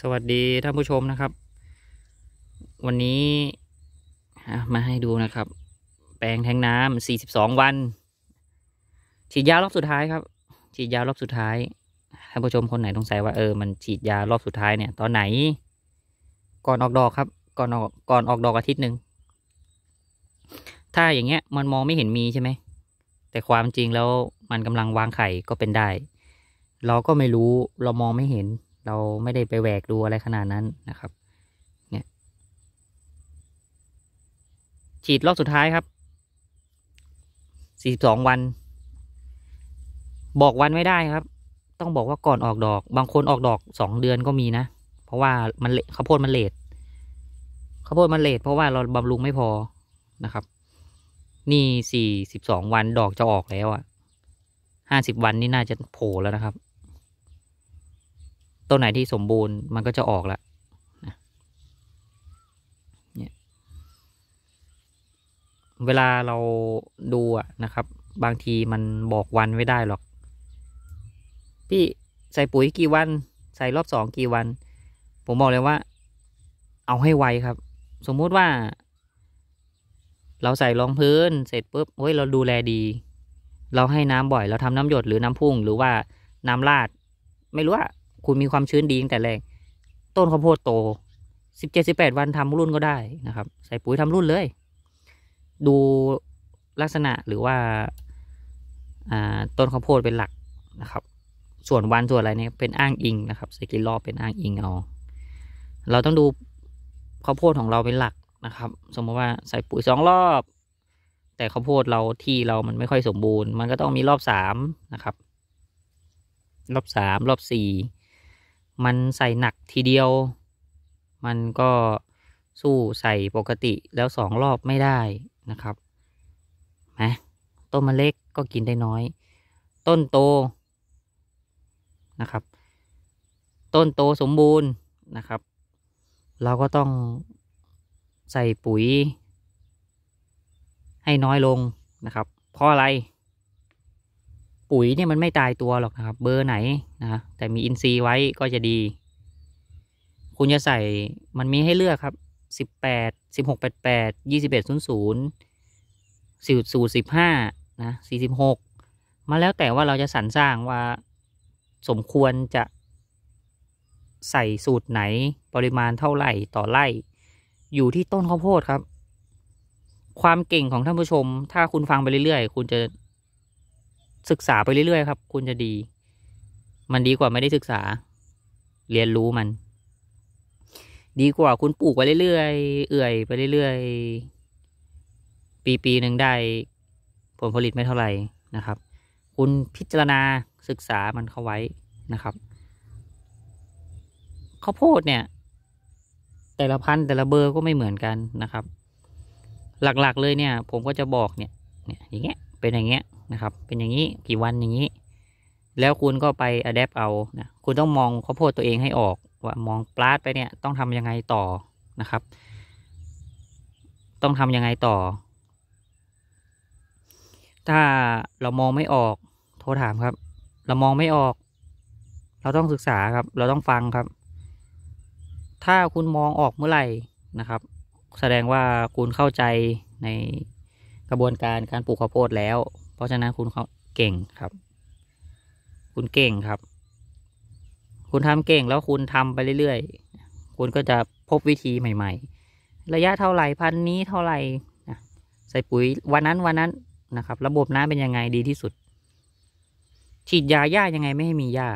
สวัสดี ท่านผู้ชมนะครับ วันนี้มาให้ดูนะครับ แปลงแทงน้ำสี่สิบสองวัน ฉีดยารอบสุดท้ายครับ ฉีดยารอบสุดท้ายท่านผู้ชมคนไหนสงสัยว่า เออ มันฉีดยารอบสุดท้ายเนี่ย ตอนไหน ก่อนออกดอกครับ ก่อนออกก่อนออกดอกอาทิตย์หนึ่ง ถ้าอย่างเงี้ย มันมองไม่เห็นมีใช่ไหมแต่ความจริงแล้วมันกำลังวางไข่ก็เป็นได้เราก็ไม่รู้เรามองไม่เห็นเราไม่ได้ไปแหวกดูอะไรขนาดนั้นนะครับ เนี่ยฉีดรอบสุดท้ายครับสสบสองวัน บอกวันไม่ได้ครับ ต้องบอกว่าก่อนออกดอก บางคนออกดอกสองเดือนก็มีนะ เพราะว่ามันเลข้าวโพดมันเลทข้าวโพดมันเลทเพราะว่าเราบำรุงไม่พอนะครับ นี่สี่ิบสองวันดอกจะออกแล้วอะ่ะห้าสิบวันนี่น่าจะโผล่แล้วนะครับต้นไหนที่สมบูรณ์มันก็จะออกละเนี่ยเวลาเราดูอะนะครับบางทีมันบอกวันไม่ได้หรอก พี่ใส่ปุ๋ยกี่วันใส่รอบสองกี่วัน ผมบอกเลยว่าเอาให้ไวครับสมมติว่า เราใส่รองพื้น เสร็จปุ๊บเฮ้ยเราดูแลดี เราให้น้ำบ่อยเราทำน้ำหยดหรือน้ำพุ่งหรือว่าน้ำาดไม่รู้ว่าคุณมีความชื้นดีตั้งแต่แรกต้นข้าวโพดโตสิบเจ็ดสิบแปดวันทำรุ่นก็ได้นะครับ ใส่ปุ๋ยทำรุ่นเลย ดูลักษณะหรือว่าต้นข้าวโพดเป็นหลักนะครับ ส่วนวันส่วนอะไรเนี่ยเป็นอ้างอิงนะครับสกิลรอบเป็นอ้างอิงเอาเราต้องดูข้าวโพดของเราเป็นหลักนะครับ สมมติว่าใส่ปุ๋ยสองรอบ แต่ข้าวโพดเราที่เรามันไม่ค่อยสมบูรณ์ มันก็ต้องมีรอบสามนะครับรอบสามรอบสี่มันใส่หนักทีเดียว มันก็สู้ใส่ปกติแล้วสองรอบไม่ได้นะครับนะต้นมันเล็กก็กินได้น้อย ต้นโตนะครับ ต้นโตสมบูรณ์นะครับ เราก็ต้องใส่ปุ๋ย ให้น้อยลงนะครับ เพราะอะไรปุ๋ยเนี่ยมันไม่ตายตัวหรอกนะครับ เบอร์ไหนนะแต่มีอินทรีย์ไว้ก็จะดี คุณจะใส่ มันมีให้เลือกครับสิบแปดสิบหกแปดแปดยี่สิบเอ็ดศูนย์ศูนย์สี่ศูนย์สิบห้านะสี่สิบหกมาแล้วแต่ว่าเราจะสรรสร้างว่า สมควรจะใส่สูตรไหน ปริมาณเท่าไหร่ต่อไร่ อยู่ที่ต้นข้าวโพดครับ ความเก่งของท่านผู้ชม ถ้าคุณฟังไปเรื่อยๆคุณจะศึกษาไปเรื่อยๆครับคุณจะดี มันดีกว่าไม่ได้ศึกษาเรียนรู้มัน ดีกว่าคุณปลูกไปเรื่อยๆเอื่อยไปเรื่อยๆปีปีหนึ่งได้ผลผลิตไม่เท่าไหร่นะครับ คุณพิจารณาศึกษามันเข้าไว้นะครับข้าวโพดเนี่ย แต่ละพันแต่ละเบอร์ก็ไม่เหมือนกันนะครับ หลักๆเลยเนี่ย ผมก็จะบอกเนี่ย เนี่ย อย่างเงี้ย เป็นอย่างเงี้ยนะครับ เป็นอย่างนี้กี่วันอย่างนี้ แล้วคุณก็ไปอัดแปเอา นะ คุณต้องมองข้าวโพดตัวเองให้ออก ว่า มอง ปลาดไปเนี่ยต้องทำยังไงต่อนะครับ ต้องทํำยังไงต่อ ถ้าเรามองไม่ออกโทรถามครับ เรามองไม่ออก เราต้องศึกษาครับ เราต้องฟังครับ ถ้าคุณมองออกเมื่อไหร่นะครับ แสดงว่า คุณ เข้าใจในกระบวนการการปลูกข้าวโพดแล้วเพราะฉะนั้นคุณเขาเก่งครับ คุณเก่งครับคุณทำเก่งแล้วคุณทำไปเรื่อยๆคุณก็จะพบวิธีใหม่ ๆ ระยะเท่าไหร่พันนี้เท่าไหร่ใส่ปุ๋ยวันนั้นวันนั้นนะครับระบบน้ำเป็นยังไงดีที่สุด ฉีดยาหญ้ายังไงไม่ให้มีหญ้า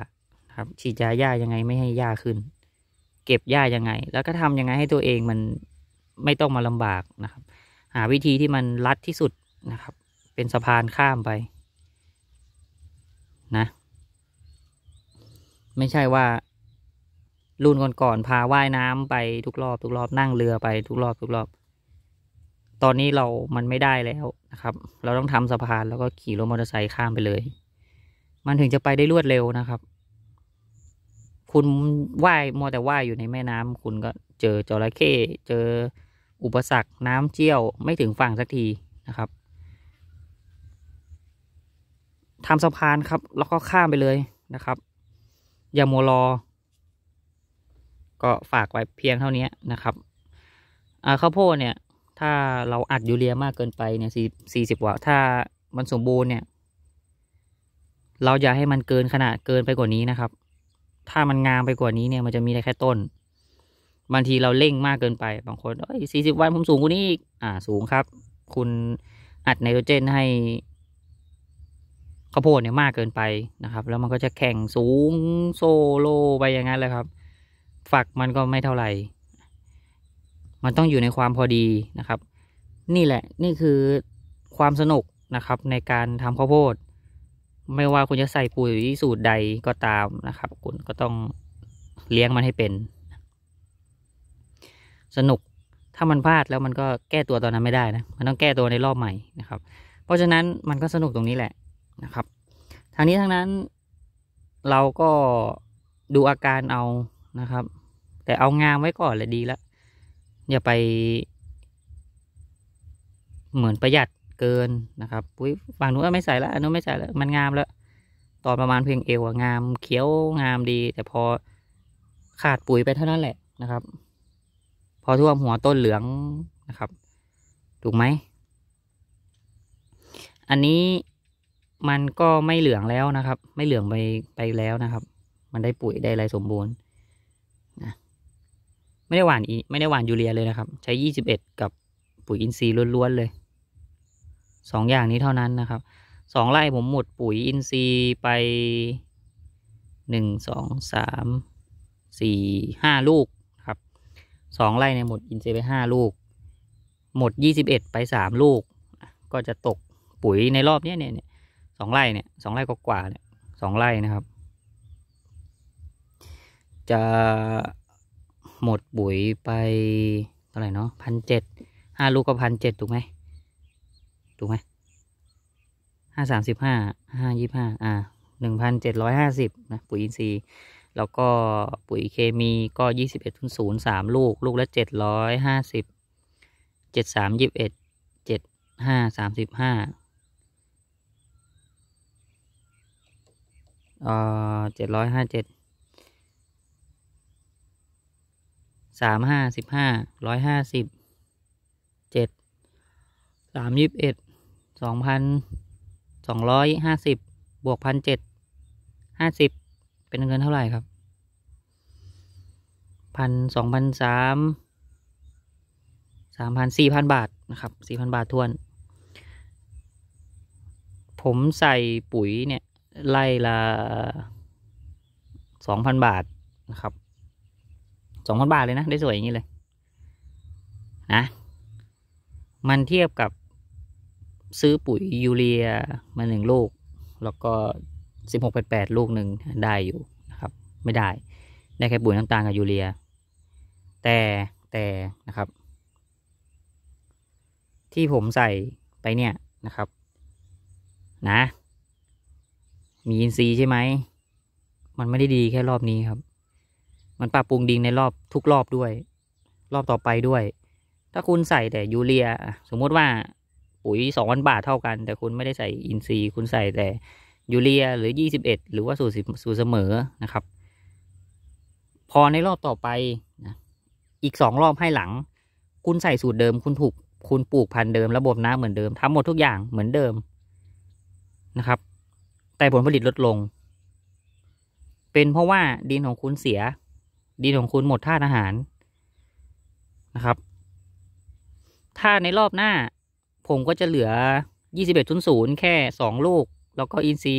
ครับฉีดยาหญ้ายังไงไม่ให้หญ้าขึ้น เก็บหญ้ายังไงแล้วก็ทำยังไงให้ตัวเองมันไม่ต้องมาลำบากนะครับ หาวิธีที่มันรัดที่สุดนะครับเป็นสะพานข้ามไปนะ ไม่ใช่ว่ารุ่น ก่อนๆพาว่ายน้ำไปทุก รอบทุก รอบนั่งเรือไปทุก รอบทุกรอบ ตอนนี้เรามันไม่ได้แล้ว นะครับ เราต้องทำสะพานแล้วก็ขี่รถมอเตอร์ไซค์ข้ามไปเลย มันถึงจะไปได้รวดเร็วนะครับ คุณว่ายมัวแต่ว่ายอยู่ในแม่น้ำ คุณก็เจอจระเข้เจออุปสรรคน้ำเชี่ยวไม่ถึงฝั่งสักทีนะครับทำสะพานครับ แล้วก็ข้ามไปเลยนะครับอย่ามัวรอก็ฝากไว้เพียงเท่านี้นะครับข้าวโพดเนี่ย ถ้าเราอัดยูเรียมากเกินไปเนี่ยสี่สี่สิบวัตถ้ามันสมบูรณ์เนี่ย เราอย่าให้มันเกินขนาดเกินไปกว่านี้นะครับ ถ้ามันงามไปกว่านี้เนี่ยมันจะมีได้แค่ต้นบางทีเราเร่งมากเกินไปบางคนสี่สิบวันผมสูงกว่านี้ออ่าสูงครับ คุณอัดไนโตรเจนให้ข้าวโพดเนี่ยมากเกินไปนะครับ แล้วมันก็จะแข่งสูงโซโลไปอย่างนั้นเลยครับ ฝักมันก็ไม่เท่าไหร่มันต้องอยู่ในความพอดีนะครับ นี่แหละนี่คือความสนุกนะครับ ในการทำข้าวโพด ไม่ว่าคุณจะใส่ปุ๋ยสูตรใดก็ตามนะครับ คุณก็ต้องเลี้ยงมันให้เป็น สนุกถ้ามันพลาดแล้วมันก็แก้ตัวตอนนั้นไม่ได้นะมันต้องแก้ตัวในรอบใหม่นะครับ เพราะฉะนั้นมันก็สนุกตรงนี้แหละนะครับ ทางนี้ทางนั้นเราก็ดูอาการเอานะครับ แต่เอางามไว้ก่อนเลยดีละอย่าไป เหมือนประหยัดเกินนะครับปุ้ยฝั่งนู้นไม่ใส่แล้วอันนู้นไม่ใส่แล้วมันงามแล้วตอนประมาณเพียงเอวงามเขียวงามดี แต่พอขาดปุ๋ยไปเท่านั้นแหละนะครับ พอท่วมหัวต้นเหลืองนะครับ ถูกไหมอันนี้มันก็ไม่เหลืองแล้วนะครับ ไม่เหลืองไปไปแล้วนะครับ มันได้ปุ๋ยได้อะไรสมบูรณ์ นะ ไม่ได้หวานอี ไม่ได้หวานยูเรียเลยนะครับ ใช้ยี่สิบเอ็ดกับปุ๋ยอินทรีย์ล้วนๆเลย สองอย่างนี้เท่านั้นนะครับ สองไร่ผมหมดปุ๋ยอินทรีย์ไปหนึ่ง สอง สามสี่ห้าลูกครับ สองไร่ในหมดอินทรีย์ไปห้าลูก หมดยี่สิบเอ็ดไปสามลูก ก็จะตกปุ๋ยในรอบนี้เนี่ยสองไร่เนี่ยสองไร่กว่าเนี่ยสองไร่นะครับ จะหมดปุ๋ยไปเท่าไหร่เนาะพันเจ็ดห้าลูกก็พันเจ็ดถูกไหมถูกไหม ห้าสามสิบห้าห้ายี่ห้าอ่าหนึ่งพันเจ็ดร้อยห้าสิบนะ ปุ๋ยอินทรีย์ แล้วก็ปุ๋ยเคมีก็ยี่สิบเอ็ดศูนย์สามลูก ลูกละเจ็ดร้อยห้าสิบเจ็ดสามยิบเอ็ดเจ็ดห้าสามสิบห้าเออเจ็ดร้อยห้าเจ็ดสามห้าสิบห้าร้อยห้าสิบเจ็ดสามยิบเอ็ดสองพันสองร้อยห้าสิบบวกพันเจ็ดห้าสิบเป็นเงินเท่าไหร่ครับพันสองพันสามสามพันสี่พันบาทนะครับสี่พันบาททวน ผมใส่ปุ๋ยเนี่ยไล่ละสองพันบาทนะครับ สองพันบาทเลยนะได้สวย อย่างนี้เลย นะมันเทียบกับ ซื้อปุ๋ยยูเรียมาหนึ่งลูก แล้วก็สิบหกแปดแปดลูกหนึ่งได้ อยู่ นะครับ ไม่ได้ได้แค่ปุ๋ยน้ำตาลกับยูเรีย แต่แต่นะครับ ที่ผมใส่ไปเนี่ยนะครับ นะมีอินซีใช่ไหม มัน ไม่ ได้ดีแค่รอบนี้ครับ มันปรับปรุงดินในรอบทุก รอบด้วย รอบต่อไปด้วย ถ้าคุณใส่แต่ยูเรียสมมติว่าปุ๋ยสองพันบาทเท่ากัน แต่คุณไม่ได้ใส่อินซีคุณใส่แต่ยูเรียหรือยี่สิบเอ็ดหรือว่าสูตรสูตรเสมอนะครับ พอในรอบต่อไปนะอีกสองรอบให้หลัง คุณใส่สูตรเดิมคุณถูกคุณปลูกพันธุ์เดิมระบบน้ำเหมือนเดิมทำหมดทุกอย่างเหมือนเดิมนะครับแต่ผลผลิตลดลง เป็นเพราะว่าดินของคุณเสีย ดินของคุณหมดธาตุอาหารนะครับ ถ้าในรอบหน้า ผมก็จะเหลือ 2 1นนศูย์แค่2ลูก แล้วก็อินซี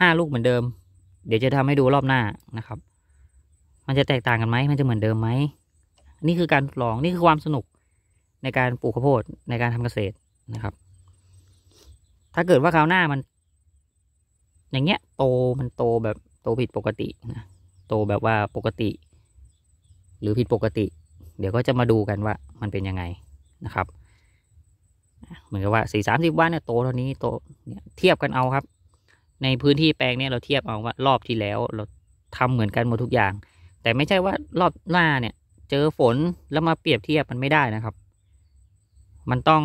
ห้าลูกเหมือนเดิม เดี๋ยวจะทำให้ดูรอบหน้านะครับ มันจะแตกต่างกันไหม มันจะเหมือนเดิมไหมนี่คือการทดลองนี่คือความสนุกในการปลูกข้าวโพดในการทำเกษตรนะครับถ้าเกิดว่าคราวหน้ามันอย่างเงี้ยโตมันโตแบบโตผิดปกตินะ โตแบบว่าปกติ หรือผิดปกติ เดี๋ยวก็จะมาดูกันว่ามันเป็นยังไงนะครับเหมือนกับว่าสี่สามสิบวันเนี่ยโตเท่านี้โตเนี่ยเทียบกันเอาครับ ในพื้นที่แปลงเนี่ยเราเทียบเอาว่ารอบที่แล้ว เราทำเหมือนกันหมดทุกอย่างแต่ไม่ใช่ว่ารอบหน้าเนี่ย เจอฝนแล้วมาเปรียบเทียบมันไม่ได้นะครับ มันต้อง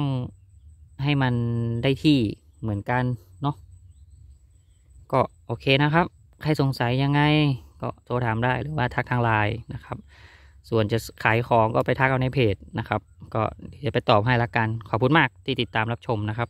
ให้มันได้ที่เหมือนกันเนาะก็โอเคนะครับ ใครสงสัยยังไง ก็โทรถามได้หรือว่าทักทางไลน์นะครับ ส่วนจะขายของก็ไปทักเอาในเพจนะครับ ก็เดี๋ยวไปตอบให้ละกัน ขอบคุณมากที่ติดตามรับชมนะครับ